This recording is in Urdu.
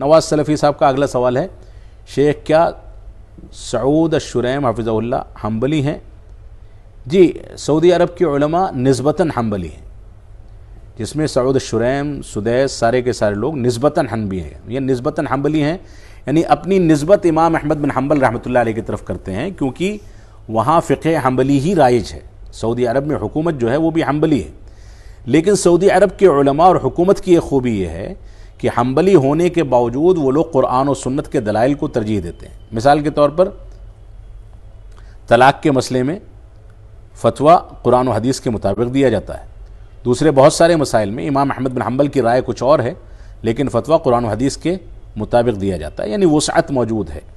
نواز سلفی صاحب کا اگلا سوال ہے شیخ کیا سعود الشریم حفظہ اللہ حنبلی ہیں جی سعودی عرب کی علماء نسبتاً حنبلی ہیں جس میں سعود الشریم سدیس سارے کے سارے لوگ نسبتاً حنبی ہیں یہ نسبتاً حنبلی ہیں یعنی اپنی نسبت امام احمد بن حنبل رحمۃ اللہ علیہ کی طرف کرتے ہیں کیونکہ وہاں فقہ حنبلی ہی رائج ہے سعودی عرب میں حکومت جو ہے وہ بھی حنبلی ہے لیکن سعودی عرب کے علماء اور حکومت کی ایک خوبی یہ ہے کہ حنبلی ہونے کے باوجود وہ لوگ قرآن و سنت کے دلائل کو ترجیح دیتے ہیں مثال کے طور پر طلاق کے مسئلے میں فتویٰ قرآن و حدیث کے مطابق دیا جاتا ہے دوسرے بہت سارے مسائل میں امام احمد بن حنبل کی رائے کچھ اور ہے لیکن فتویٰ قرآن و حدیث کے مطابق دیا جاتا ہے یعنی وسعت موجود ہے